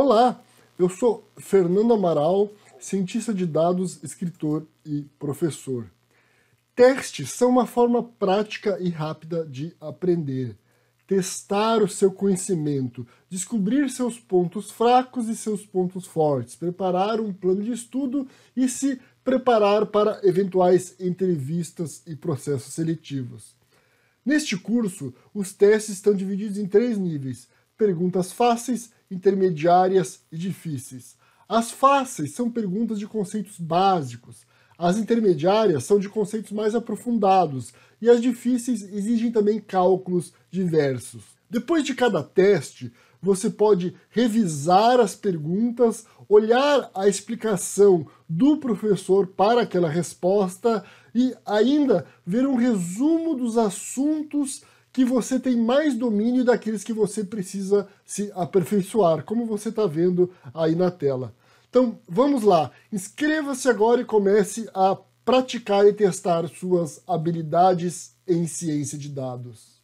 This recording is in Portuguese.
Olá, eu sou Fernando Amaral, cientista de dados, escritor e professor. Testes são uma forma prática e rápida de aprender, testar o seu conhecimento, descobrir seus pontos fracos e seus pontos fortes, preparar um plano de estudo e se preparar para eventuais entrevistas e processos seletivos. Neste curso, os testes estão divididos em três níveis: perguntas fáceis, intermediárias e difíceis. As fáceis são perguntas de conceitos básicos, as intermediárias são de conceitos mais aprofundados e as difíceis exigem também cálculos diversos. Depois de cada teste, você pode revisar as perguntas, olhar a explicação do professor para aquela resposta e ainda ver um resumo dos assuntos que você tem mais domínio daqueles que você precisa se aperfeiçoar, como você está vendo aí na tela. Então, vamos lá. Inscreva-se agora e comece a praticar e testar suas habilidades em ciência de dados.